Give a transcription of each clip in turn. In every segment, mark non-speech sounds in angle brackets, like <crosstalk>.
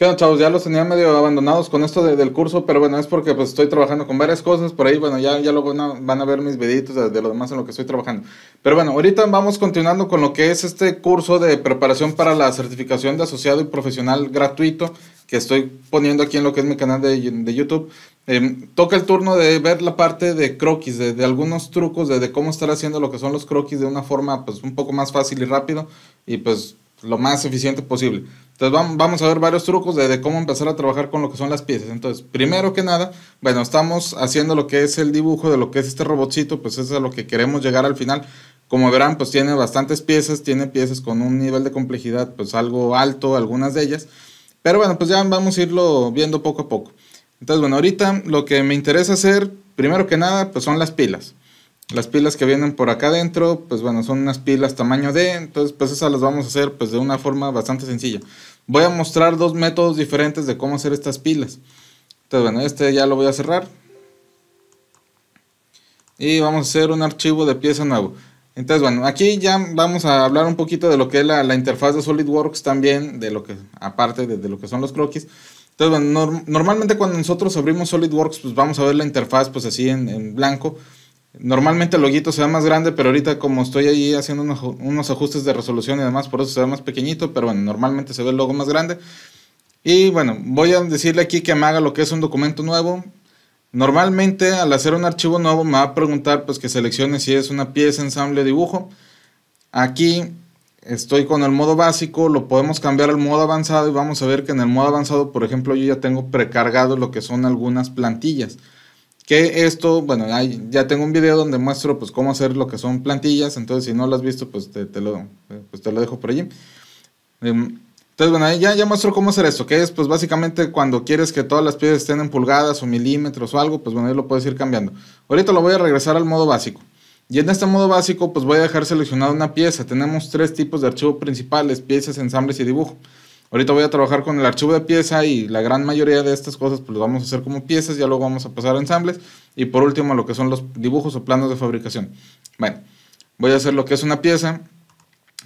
Bueno, chavos? Ya los tenía medio abandonados con esto del curso, pero bueno, es porque pues estoy trabajando con varias cosas por ahí. Bueno, ya, ya luego van a, ver mis videitos de, lo demás en lo que estoy trabajando. Pero bueno, ahorita vamos continuando con lo que es este curso de preparación para la certificación de asociado y profesional gratuito que estoy poniendo aquí en lo que es mi canal de, YouTube. Em, toca el turno de ver la parte de croquis, de, algunos trucos, de, de, cómo estar haciendo lo que son los croquis de una forma pues un poco más fácil y rápido. Y pues lo más eficiente posible. Entonces vamos a ver varios trucos de, cómo empezar a trabajar con lo que son las piezas. Entonces, primero que nada, bueno, estamos haciendo lo que es el dibujo de lo que es este robotcito, pues eso es a lo que queremos llegar al final. Como verán, pues tiene bastantes piezas, tiene piezas con un nivel de complejidad pues algo alto, algunas de ellas. Pero bueno, pues ya vamos a irlo viendo poco a poco. Entonces, bueno, ahorita lo que me interesa hacer, primero que nada, pues son las pilas. Las pilas que vienen por acá adentro, pues bueno, son unas pilas tamaño D, entonces pues esas las vamos a hacer pues de una forma bastante sencilla. Voy a mostrar dos métodos diferentes de cómo hacer estas pilas. Entonces bueno, este ya lo voy a cerrar. Y vamos a hacer un archivo de pieza nuevo. Entonces bueno, aquí ya vamos a hablar un poquito de lo que es la, interfaz de SolidWorks también, de lo que, aparte de, lo que son los croquis. Entonces, bueno, normalmente cuando nosotros abrimos SolidWorks, pues vamos a ver la interfaz pues así en blanco. Normalmente el loguito se ve más grande, pero ahorita como estoy ahí haciendo unos, ajustes de resolución y demás, por eso se ve más pequeñito, pero bueno, normalmente se ve el logo más grande. Y bueno, voy a decirle aquí que me haga lo que es un documento nuevo. Normalmente al hacer un archivo nuevo me va a preguntar pues que seleccione si es una pieza, ensamble, dibujo. Aquí estoy con el modo básico, lo podemos cambiar al modo avanzado y vamos a ver que en el modo avanzado, por ejemplo, yo ya tengo precargado lo que son algunas plantillas. Que esto, bueno, ya tengo un video donde muestro pues cómo hacer lo que son plantillas, entonces si no lo has visto, pues te, te lo, pues, dejo por allí. Em, entonces, bueno, ya, ya muestro cómo hacer esto, que es pues básicamente cuando quieres que todas las piezas estén en pulgadas o milímetros o algo, pues bueno, ahí lo puedes ir cambiando. Ahorita lo voy a regresar al modo básico. Y en este modo básico, pues voy a dejar seleccionada una pieza. Tenemos tres tipos de archivos principales, piezas, ensambles y dibujo ahorita voy a trabajar con el archivo de pieza y la gran mayoría de estas cosas pues las vamos a hacer como piezas, ya luego vamos a pasar a ensambles y por último lo que son los dibujos o planos de fabricación. Bueno, voy a hacer lo que es una pieza.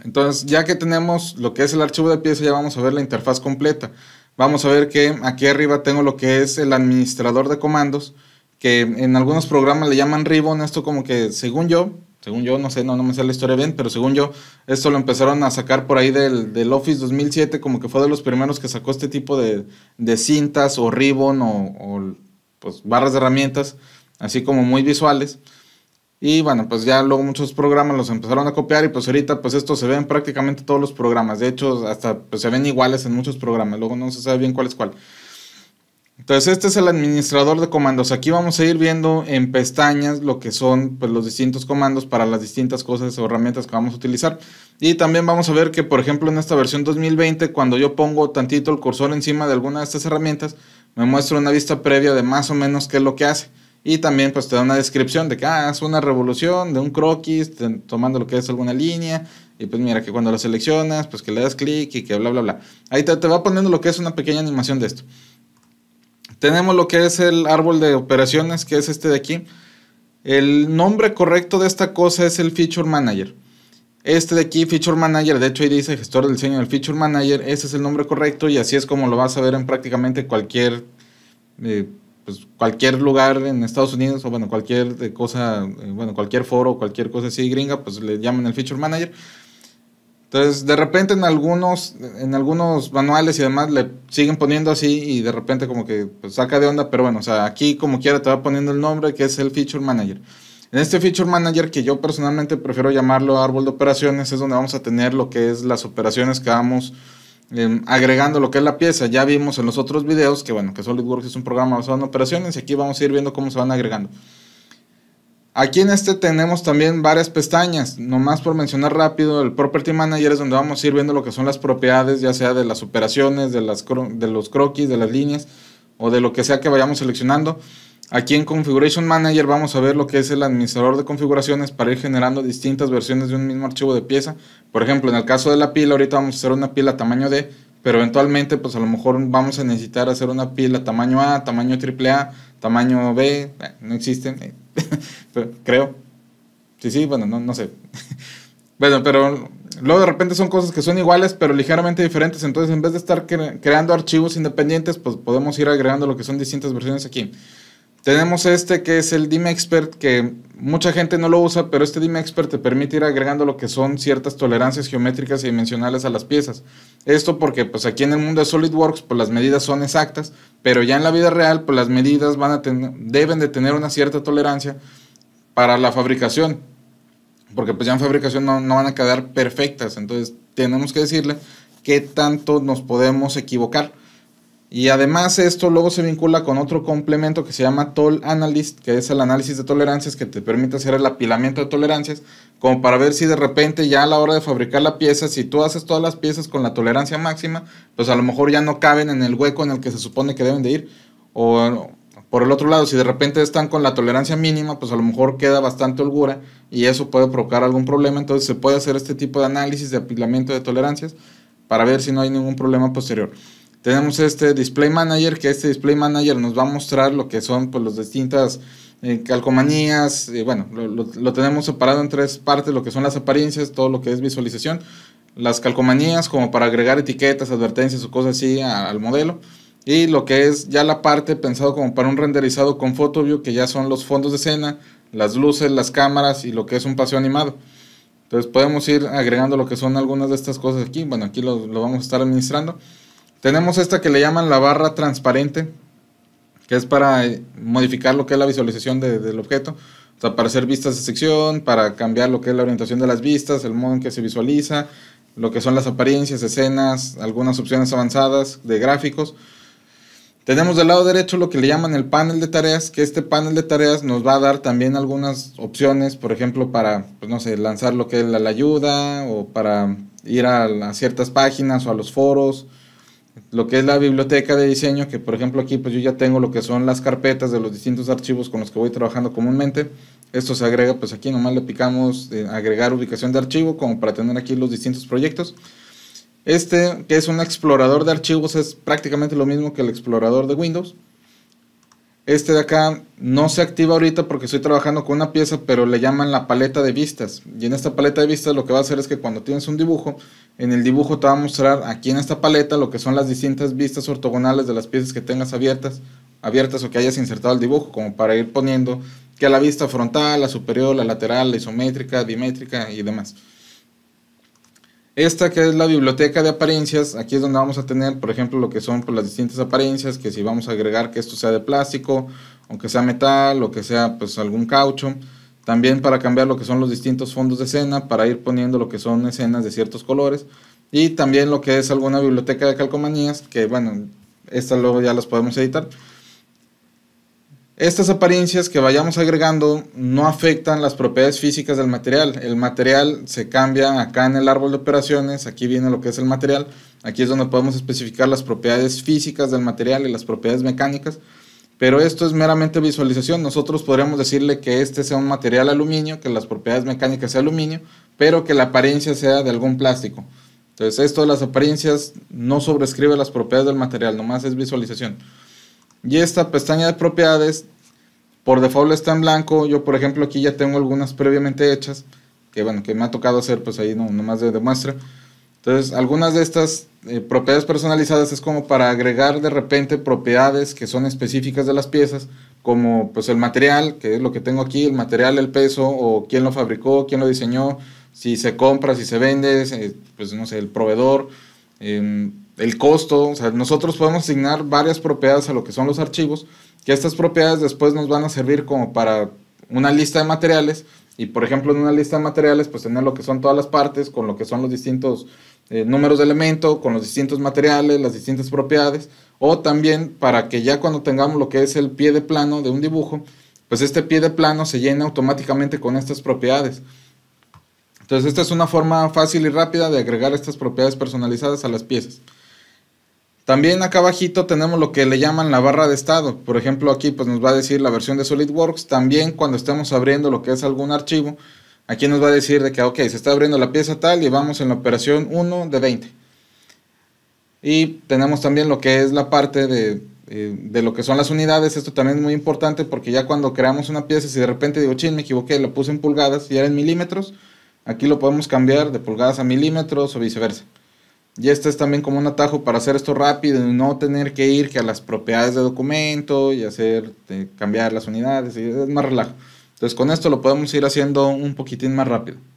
Entonces, ya que tenemos lo que es el archivo de pieza, ya vamos a ver la interfaz completa. Vamos a ver que aquí arriba tengo lo que es el administrador de comandos, que en algunos programas le llaman ribbon, esto como que según yo, según yo, no sé, no, no me sé la historia bien, pero según yo, esto lo empezaron a sacar por ahí del, Office 2007, como que fue de los primeros que sacó este tipo de, cintas o ribbon o, pues, barras de herramientas, así como muy visuales. Y bueno, pues ya luego muchos programas los empezaron a copiar y pues ahorita pues esto se ve en prácticamente todos los programas. De hecho, hasta pues, se ven iguales en muchos programas. Luego no se sabe bien cuál es cuál. Entonces este es el administrador de comandos. Aquí vamos a ir viendo en pestañas lo que son pues, los distintos comandos para las distintas cosas o herramientas que vamos a utilizar. Y también vamos a ver que por ejemplo en esta versión 2020 cuando yo pongo tantito el cursor encima de alguna de estas herramientas me muestra una vista previa de más o menos qué es lo que hace. Y también pues te da una descripción de que ah, es una revolución, de un croquis, tomando lo que es alguna línea. Y pues mira que cuando la seleccionas, pues que le das clic y que bla, bla, bla. Ahí te va poniendo lo que es una pequeña animación de esto tenemos lo que es el árbol de operaciones, que es este de aquí. El nombre correcto de esta cosa es el Feature Manager. Este de aquí, Feature Manager, de hecho ahí dice gestor del diseño del Feature Manager, ese es el nombre correcto y así es como lo vas a ver en prácticamente cualquier, eh, pues, cualquier lugar en Estados Unidos o bueno, cualquier cosa, eh, bueno, cualquier foro, cualquier cosa así gringa, pues le llaman el Feature Manager. Entonces, de repente en algunos, en algunos manuales y demás le siguen poniendo así y de repente como que pues, saca de onda, pero bueno, o sea, aquí como quiera te va poniendo el nombre que es el Feature Manager. En este Feature Manager, que yo personalmente prefiero llamarlo árbol de operaciones, es donde vamos a tener lo que es las operaciones que vamos em, agregando lo que es la pieza. Ya vimos en los otros videos que bueno, que SolidWorks es un programa basado en operaciones y aquí vamos a ir viendo cómo se van agregando. Aquí en este tenemos también varias pestañas, nomás por mencionar rápido, el Property Manager es donde vamos a ir viendo lo que son las propiedades, ya sea de las operaciones, de, los croquis, de las líneas o de lo que sea que vayamos seleccionando. Aquí en Configuration Manager vamos a ver lo que es el administrador de configuraciones para ir generando distintas versiones de un mismo archivo de pieza. Por ejemplo, en el caso de la pila, ahorita vamos a hacer una pila tamaño D, pero eventualmente pues a lo mejor vamos a necesitar hacer una pila tamaño A, tamaño AAA, tamaño B, eh, no existen, eh, creo. Sí, sí, bueno, no, no sé. <laughs> bueno, pero luego de repente son cosas que son iguales, pero ligeramente diferentes. Entonces, en vez de estar creando archivos independientes, pues podemos ir agregando lo que son distintas versiones aquí. Tenemos este que es el Dime Expert, que mucha gente no lo usa, pero este Dime Expert te permite ir agregando lo que son ciertas tolerancias geométricas y dimensionales a las piezas. Esto porque pues aquí en el mundo de SolidWorks pues las medidas son exactas, pero ya en la vida real pues las medidas van a deben de tener una cierta tolerancia para la fabricación, porque pues ya en fabricación no, no van a quedar perfectas, entonces tenemos que decirle qué tanto nos podemos equivocar. Y además esto luego se vincula con otro complemento que se llama Toll Analyst, que es el análisis de tolerancias que te permite hacer el apilamiento de tolerancias, como para ver si de repente ya a la hora de fabricar la pieza, si tú haces todas las piezas con la tolerancia máxima, pues a lo mejor ya no caben en el hueco en el que se supone que deben de ir. O por el otro lado, si de repente están con la tolerancia mínima, pues a lo mejor queda bastante holgura y eso puede provocar algún problema. Entonces se puede hacer este tipo de análisis de apilamiento de tolerancias para ver si no hay ningún problema posterior tenemos este Display Manager, que este Display Manager nos va a mostrar lo que son pues, las distintas eh, calcomanías. bueno, lo, lo, tenemos separado en tres partes, lo que son las apariencias, todo lo que es visualización. Las calcomanías como para agregar etiquetas, advertencias o cosas así al modelo. Y lo que es ya la parte pensado como para un renderizado con PhotoView, que ya son los fondos de escena, las luces, las cámaras y lo que es un paseo animado. Entonces podemos ir agregando lo que son algunas de estas cosas aquí. Bueno, aquí lo, lo vamos a estar administrando. Tenemos esta que le llaman la barra transparente, que es para eh, modificar lo que es la visualización del objeto. para hacer vistas de sección, para cambiar lo que es la orientación de las vistas, el modo en que se visualiza, lo que son las apariencias, escenas, algunas opciones avanzadas de gráficos. Tenemos del lado derecho lo que le llaman el panel de tareas, que este panel de tareas nos va a dar también algunas opciones, por ejemplo, para, pues, no lanzar lo que es la, ayuda o para ir a, ciertas páginas o a los foros lo que es la biblioteca de diseño, que por ejemplo aquí pues yo ya tengo lo que son las carpetas de los distintos archivos con los que voy trabajando comúnmente. Esto se agrega pues aquí, nomás le picamos eh, agregar ubicación de archivo como para tener aquí los distintos proyectos. Este que es un explorador de archivos es prácticamente lo mismo que el explorador de Windows. Este de acá no se activa ahorita porque estoy trabajando con una pieza, pero le llaman la paleta de vistas. Y en esta paleta de vistas lo que va a hacer es que cuando tienes un dibujo, en el dibujo te va a mostrar aquí en esta paleta lo que son las distintas vistas ortogonales de las piezas que tengas abiertas, abiertas o que hayas insertado el dibujo, como para ir poniendo que a la vista frontal, la superior, la lateral, la isométrica, dimétrica y demás. Esta que es la biblioteca de apariencias, aquí es donde vamos a tener, por ejemplo, lo que son pues, las distintas apariencias, que si vamos a agregar que esto sea de plástico, aunque sea metal, o que sea pues algún caucho. También para cambiar lo que son los distintos fondos de escena, para ir poniendo lo que son escenas de ciertos colores. Y también lo que es alguna biblioteca de calcomanías, que bueno, estas luego ya las podemos editar. Estas apariencias que vayamos agregando no afectan las propiedades físicas del material. El material se cambia acá en el árbol de operaciones, aquí viene lo que es el material, aquí es donde podemos especificar las propiedades físicas del material y las propiedades mecánicas, pero esto es meramente visualización. Nosotros podríamos decirle que este sea un material aluminio, que las propiedades mecánicas sean aluminio, pero que la apariencia sea de algún plástico. Entonces esto de las apariencias no sobrescribe las propiedades del material, nomás es visualización. Y esta pestaña de propiedades por default está en blanco. Yo, por ejemplo, aquí ya tengo algunas previamente hechas. Que bueno, que me ha tocado hacer, pues ahí no, nomás de demuestra. Entonces, algunas de estas eh, propiedades personalizadas es como para agregar de repente propiedades que son específicas de las piezas, como pues el material, que es lo que tengo aquí, el material, el peso, o quién lo fabricó, quién lo diseñó, si se compra, si se vende, eh, pues no sé, el proveedor, em, el costo. O sea, nosotros podemos asignar varias propiedades a lo que son los archivos que estas propiedades después nos van a servir como para una lista de materiales y por ejemplo en una lista de materiales pues tener lo que son todas las partes con lo que son los distintos eh, números de elemento, con los distintos materiales, las distintas propiedades o también para que ya cuando tengamos lo que es el pie de plano de un dibujo pues este pie de plano se llena automáticamente con estas propiedades. Entonces esta es una forma fácil y rápida de agregar estas propiedades personalizadas a las piezas. También acá abajito tenemos lo que le llaman la barra de estado. Por ejemplo, aquí pues nos va a decir la versión de SolidWorks. También cuando estemos abriendo lo que es algún archivo, aquí nos va a decir de que, ok, se está abriendo la pieza tal y vamos en la operación 1 de 20. Y tenemos también lo que es la parte de, eh, de lo que son las unidades. Esto también es muy importante porque ya cuando creamos una pieza, si de repente digo, chin, me equivoqué, lo puse en pulgadas y era en milímetros, aquí lo podemos cambiar de pulgadas a milímetros o viceversa. Y este es también como un atajo para hacer esto rápido y no tener que ir que a las propiedades de documento y hacer cambiar las unidades. Y es más relajo. Entonces con esto lo podemos ir haciendo un poquitín más rápido.